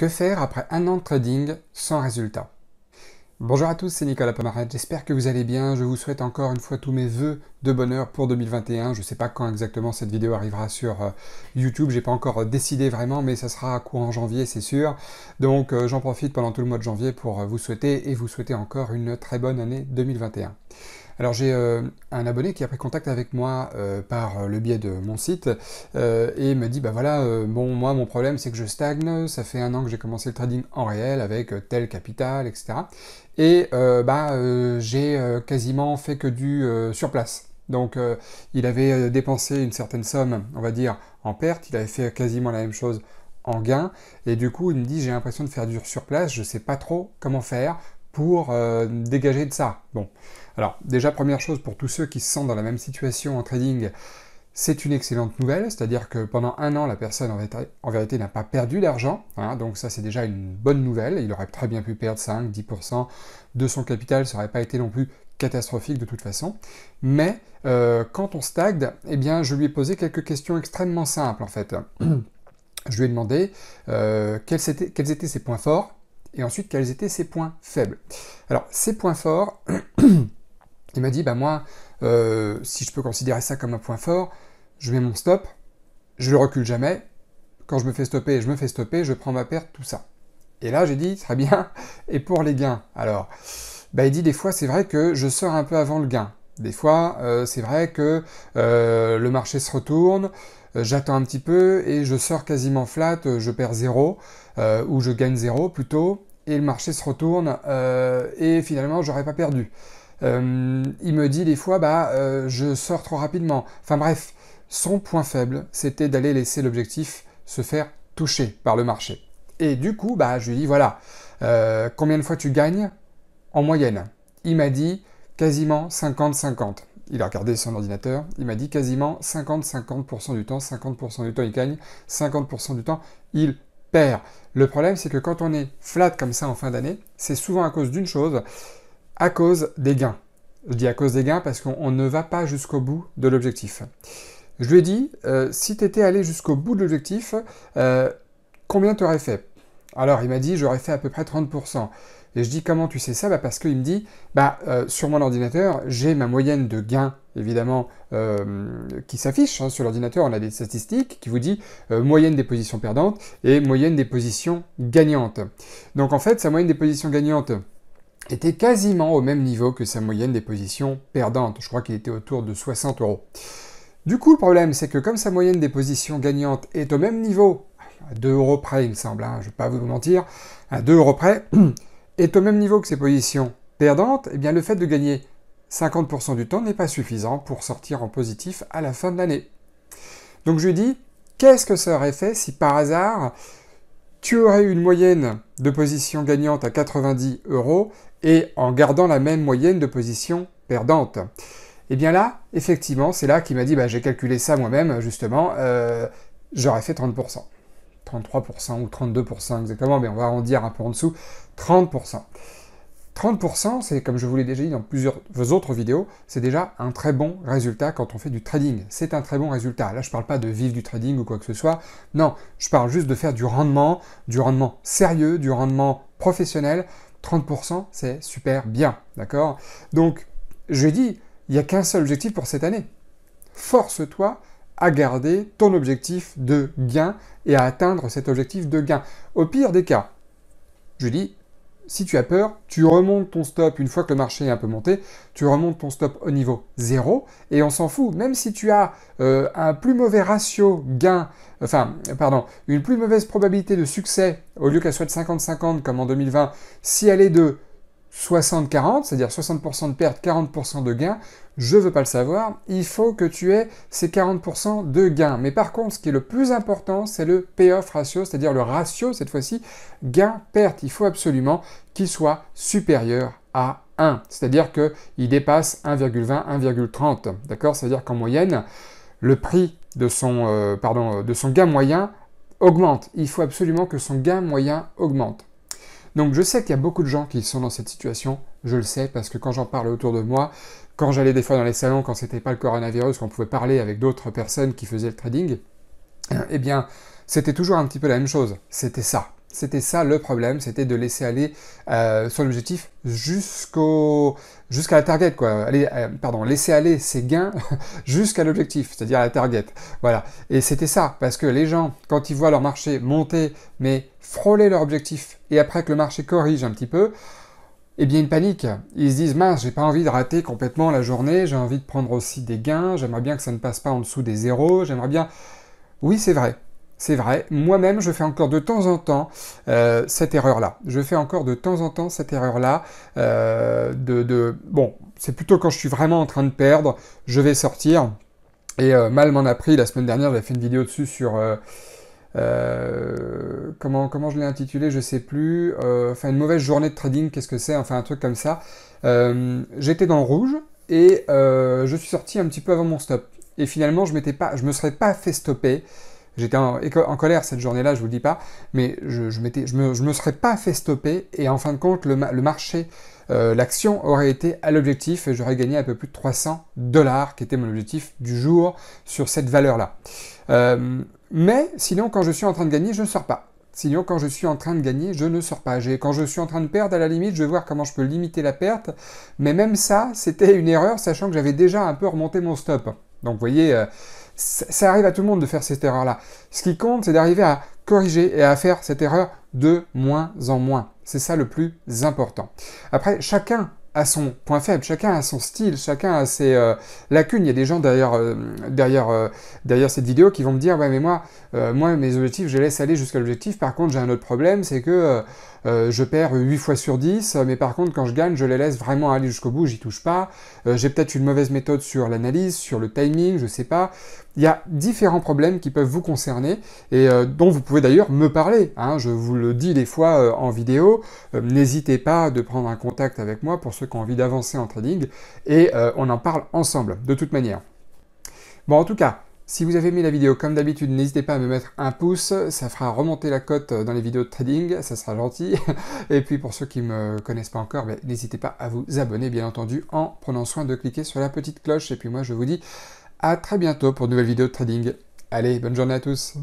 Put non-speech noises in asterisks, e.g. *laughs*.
Que faire après un an de trading sans résultat Bonjour à tous, c'est Nicolas Pomaret, j'espère que vous allez bien, je vous souhaite encore une fois tous mes voeux de bonheur pour 2021, je ne sais pas quand exactement cette vidéo arrivera sur euh, YouTube, j'ai pas encore euh, décidé vraiment, mais ça sera à courant janvier c'est sûr, donc euh, j'en profite pendant tout le mois de janvier pour vous souhaiter et vous souhaiter encore une très bonne année 2021. Alors j'ai euh, un abonné qui a pris contact avec moi euh, par euh, le biais de mon site et me dit bah voilà bon moi mon problème c'est que je stagne, ça fait un an que j'ai commencé le trading en réel avec tel capital etc et bah j'ai quasiment fait que du sur place. Donc il avait dépensé une certaine somme on va dire en perte, il avait fait quasiment la même chose en gain et du coup il me dit j'ai l'impression de faire du sur place, je sais pas trop comment faire pour dégager de ça. Bon. Alors déjà, première chose pour tous ceux qui se sentent dans la même situation en trading, c'est une excellente nouvelle, c'est-à-dire que pendant un an, la personne en vérité n'a pas perdu d'argent, hein. donc ça c'est déjà une bonne nouvelle, il aurait très bien pu perdre 5-10% de son capital, ça n'aurait pas été non plus catastrophique de toute façon. Mais euh, quand on stagne, eh bien je lui ai posé quelques questions extrêmement simples en fait. Je lui ai demandé euh, quels étaient ses points forts et ensuite quels étaient ses points faibles. Alors ses points forts... Il m'a dit, bah moi, euh, si je peux considérer ça comme un point fort, je mets mon stop, je le recule jamais, quand je me fais stopper, je me fais stopper, je prends ma perte, tout ça. Et là, j'ai dit, *laughs* très bien, et pour les gains Alors, bah, il dit, des fois, c'est vrai que je sors un peu avant le gain. Des fois, euh, c'est vrai que euh, le marché se retourne, j'attends un petit peu et je sors quasiment flat, je perds zéro, ou je gagne zéro plutôt, et le marché se retourne, et finalement, j'aurais pas perdu. Euh, il me dit des fois, bah, euh, je sors trop rapidement. Enfin bref, son point faible, c'était d'aller laisser l'objectif se faire toucher par le marché. Et du coup, bah, je lui dis, voilà, euh, combien de fois tu gagnes en moyenne Il m'a dit quasiment 50-50. Il a regardé son ordinateur, il m'a dit quasiment 50-50% du temps, 50% du temps il gagne, 50% du temps il perd. Le problème, c'est que quand on est flat comme ça en fin d'année, c'est souvent à cause d'une chose, à cause des gains. Je dis à cause des gains parce qu'on ne va pas jusqu'au bout de l'objectif. Je lui ai dit, euh, si tu étais allé jusqu'au bout de l'objectif, euh, combien tu aurais fait Alors il m'a dit, j'aurais fait à peu près 30%. Et je dis, comment tu sais ça bah Parce qu'il me dit, bah, euh, sur mon ordinateur, j'ai ma moyenne de gains, évidemment, qui s'affiche. Hein, sur l'ordinateur, on a des statistiques qui vous dit moyenne des positions perdantes et moyenne des positions gagnantes. Donc en fait, sa moyenne des positions gagnantes, était quasiment au même niveau que sa moyenne des positions perdantes. Je crois qu'il était autour de 60 euros. Du coup, le problème, c'est que comme sa moyenne des positions gagnantes est au même niveau, à 2 euros près, il me semble, hein, je ne vais pas vous mentir, à 2 euros près, *clears throat* est au même niveau que ses positions perdantes, Et eh bien, le fait de gagner 50% du temps n'est pas suffisant pour sortir en positif à la fin de l'année. Donc je lui dis, qu'est-ce que ça aurait fait si par hasard tu aurais eu une moyenne de position gagnante à 90 euros et en gardant la même moyenne de position perdante. Et eh bien là, effectivement, c'est là qu'il m'a dit, bah, j'ai calculé ça moi-même, justement, euh, j'aurais fait 30%. 33% ou 32% exactement, mais on va arrondir un peu en dessous, 30%. 30%, c'est comme je vous l'ai déjà dit dans plusieurs autres vidéos, c'est déjà un très bon résultat quand on fait du trading. C'est un très bon résultat. Là, je ne parle pas de vivre du trading ou quoi que ce soit. Non, je parle juste de faire du rendement, du rendement sérieux, du rendement professionnel. 30%, c'est super bien. D'accord Donc, je dis, il n'y a qu'un seul objectif pour cette année. Force-toi à garder ton objectif de gain et à atteindre cet objectif de gain. Au pire des cas, je dis, si tu as peur, tu remontes ton stop une fois que le marché est un peu monté, tu remontes ton stop au niveau 0 et on s'en fout. Même si tu as euh, un plus mauvais ratio gain, enfin, pardon, une plus mauvaise probabilité de succès, au lieu qu'elle soit de 50-50 comme en 2020, si elle est de 60-40, c'est-à-dire 60%, de perte, 40% de gain, je ne veux pas le savoir, il faut que tu aies ces 40% de gain. Mais par contre, ce qui est le plus important, c'est le payoff ratio, c'est-à-dire le ratio, cette fois-ci, gain-perte. Il faut absolument qu'il soit supérieur à 1, c'est-à-dire qu'il dépasse 1,20, 1,30. D'accord C'est-à-dire qu'en moyenne, le prix de son, euh, pardon, euh, de son gain moyen augmente. Il faut absolument que son gain moyen augmente. Donc je sais qu'il y a beaucoup de gens qui sont dans cette situation, je le sais, parce que quand j'en parle autour de moi, quand j'allais des fois dans les salons, quand c'était pas le coronavirus, qu'on pouvait parler avec d'autres personnes qui faisaient le trading, eh bien, c'était toujours un petit peu la même chose. C'était ça. C'était ça le problème, c'était de laisser aller euh, sur l'objectif jusqu'au jusqu'à la target quoi. Allez, euh, pardon, laisser aller ses gains *laughs* jusqu'à l'objectif, c'est-à-dire à la target. Voilà. Et c'était ça parce que les gens quand ils voient leur marché monter mais frôler leur objectif et après que le marché corrige un petit peu, eh bien, ils paniquent. Ils se disent mince, j'ai pas envie de rater complètement la journée, j'ai envie de prendre aussi des gains, j'aimerais bien que ça ne passe pas en dessous des zéros, j'aimerais bien. Oui, c'est vrai. C'est vrai, moi-même je fais encore de temps en temps euh, cette erreur-là. Je fais encore de temps en temps cette erreur-là euh, de, Bon, c'est plutôt quand je suis vraiment en train de perdre, je vais sortir. Et euh, mal m'en a pris, la semaine dernière j'avais fait une vidéo dessus sur... comment, comment je l'ai intitulé, je sais plus. enfin, une mauvaise journée de trading, qu'est-ce que c'est Enfin, un truc comme ça. J'étais dans le rouge et je suis sorti un petit peu avant mon stop. Et finalement, je m'étais pas, je me serais pas fait stopper J'étais en, colère cette journée-là, je vous le dis pas, mais je, je, me, serais pas fait stopper et en fin de compte, le, marché, euh, l'action aurait été à l'objectif et j'aurais gagné un peu plus de 300 dollars, qui était mon objectif du jour sur cette valeur-là. Euh, mais sinon, quand je suis en train de gagner, je ne sors pas. Sinon, quand je suis en train de gagner, je ne sors pas. Quand je suis en train de perdre, à la limite, je vais voir comment je peux limiter la perte. Mais même ça, c'était une erreur, sachant que j'avais déjà un peu remonté mon stop. Donc, vous voyez, euh, ça arrive à tout le monde de faire cette erreur-là. Ce qui compte, c'est d'arriver à corriger et à faire cette erreur de moins en moins. C'est ça le plus important. Après, chacun a son point faible, chacun a son style, chacun a ses euh, lacunes. Il y a des gens euh, derrière, euh, derrière, cette vidéo qui vont me dire, ouais mais moi, moi mes objectifs, je laisse aller jusqu'à l'objectif. Par contre, j'ai un autre problème, c'est que euh, je perds 8 fois sur 10, mais par contre quand je gagne, je les laisse vraiment aller jusqu'au bout, j'y touche pas. Euh, j'ai peut-être une mauvaise méthode sur l'analyse, sur le timing, je sais pas. Il y a différents problèmes qui peuvent vous concerner et euh, dont vous pouvez d'ailleurs me parler. Hein. Je vous le dis des fois en vidéo, n'hésitez pas de prendre un contact avec moi pour ceux qui ont envie d'avancer en trading et on en parle ensemble de toute manière. Bon en tout cas, si vous avez aimé la vidéo, comme d'habitude, n'hésitez pas à me mettre un pouce, ça fera remonter la cote euh, dans les vidéos de trading, ça sera gentil. *laughs* Et puis pour ceux qui ne me connaissent pas encore, ben, n'hésitez pas à vous abonner, bien entendu, en prenant soin de cliquer sur la petite cloche. Et puis moi, je vous dis à très bientôt pour de nouvelles vidéos de trading. Allez, bonne journée à tous